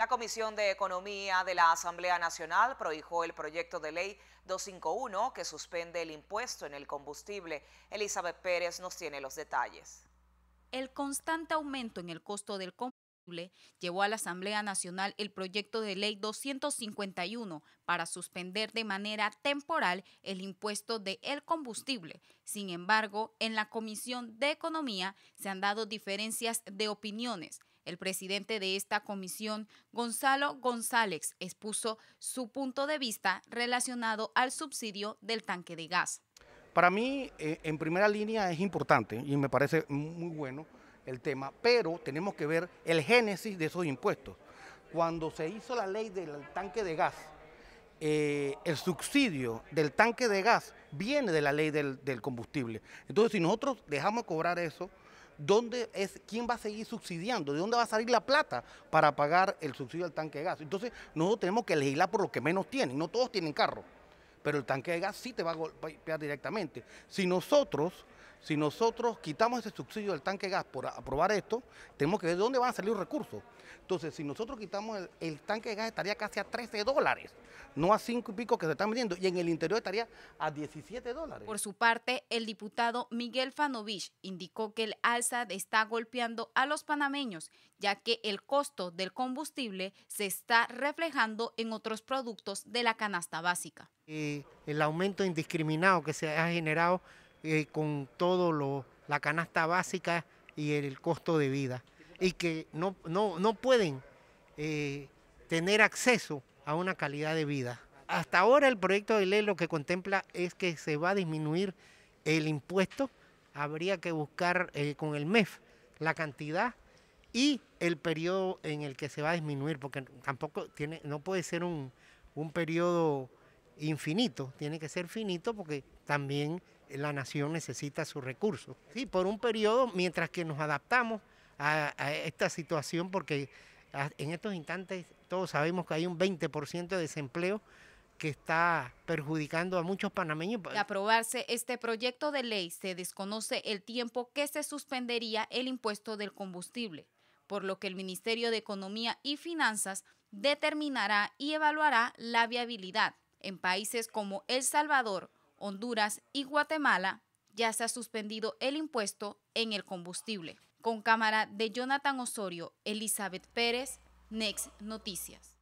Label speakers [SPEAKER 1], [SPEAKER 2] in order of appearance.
[SPEAKER 1] La Comisión de Economía de la Asamblea Nacional prohijó el proyecto de ley 251 que suspende el impuesto en el combustible. Elizabeth Pérez nos tiene los detalles. El constante aumento en el costo del combustible llevó a la Asamblea Nacional el proyecto de ley 251 para suspender de manera temporal el impuesto de el combustible. Sin embargo, en la Comisión de Economía se han dado diferencias de opiniones el presidente de esta comisión, Gonzalo González, expuso su punto de vista relacionado al subsidio del tanque de gas.
[SPEAKER 2] Para mí, eh, en primera línea, es importante y me parece muy bueno el tema, pero tenemos que ver el génesis de esos impuestos. Cuando se hizo la ley del tanque de gas, eh, el subsidio del tanque de gas viene de la ley del combustible. Entonces, si nosotros dejamos cobrar eso, dónde es, quién va a seguir subsidiando, de dónde va a salir la plata para pagar el subsidio al tanque de gas. Entonces, nosotros tenemos que legislar por lo que menos tienen, no todos tienen carro, pero el tanque de gas sí te va a golpear directamente. Si nosotros si nosotros quitamos ese subsidio del tanque de gas por aprobar esto, tenemos que ver de dónde van a salir los recursos. Entonces, si nosotros quitamos el, tanque de gas, estaría casi a 13 dólares, no a 5 y pico que se están vendiendo, y en el interior estaría a 17 dólares.
[SPEAKER 1] Por su parte, el diputado Miguel Fanovich indicó que el alza está golpeando a los panameños, ya que el costo del combustible se está reflejando en otros productos de la canasta básica.
[SPEAKER 3] el aumento indiscriminado que se ha generado eh, con todo lo, la canasta básica y el costo de vida y que no, no, pueden eh, tener acceso a una calidad de vida. Hasta ahora el proyecto de ley lo que contempla es que se va a disminuir el impuesto, habría que buscar eh, con el MEF la cantidad y el periodo en el que se va a disminuir, porque tampoco tiene, no puede ser un, un periodo infinito, tiene que ser finito porque también la nación necesita sus recursos. Sí, por un periodo, mientras que nos adaptamos a, esta situación, porque en estos instantes todos sabemos que hay un 20% de desempleo que está perjudicando a muchos panameños. De
[SPEAKER 1] aprobarse este proyecto de ley, se desconoce el tiempo que se suspendería el impuesto del combustible, por lo que el Ministerio de Economía y Finanzas determinará y evaluará la viabilidad en países como El Salvador, Honduras y Guatemala ya se ha suspendido el impuesto en el combustible. Con cámara de Jonathan Osorio, Elizabeth Pérez, Next Noticias.